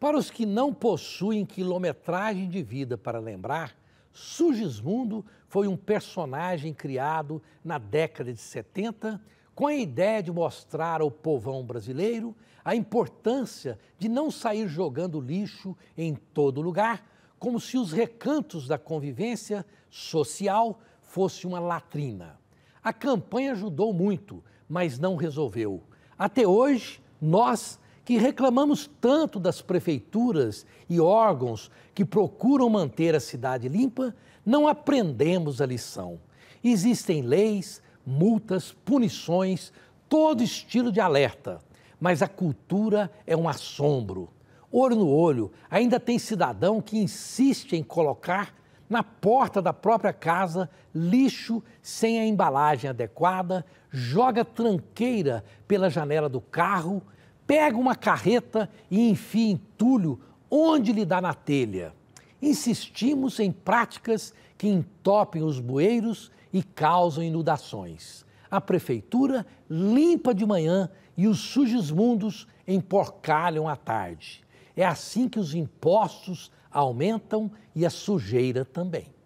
Para os que não possuem quilometragem de vida para lembrar, Sugismundo foi um personagem criado na década de 70 com a ideia de mostrar ao povão brasileiro a importância de não sair jogando lixo em todo lugar, como se os recantos da convivência social fosse uma latrina. A campanha ajudou muito, mas não resolveu. Até hoje, nós que reclamamos tanto das prefeituras e órgãos que procuram manter a cidade limpa, não aprendemos a lição. Existem leis, multas, punições, todo estilo de alerta, mas a cultura é um assombro. Olho no olho, ainda tem cidadão que insiste em colocar na porta da própria casa lixo sem a embalagem adequada, joga tranqueira pela janela do carro pega uma carreta e enfia entulho onde lhe dá na telha. Insistimos em práticas que entopem os bueiros e causam inundações. A prefeitura limpa de manhã e os sujismundos emporcalham à tarde. É assim que os impostos aumentam e a sujeira também.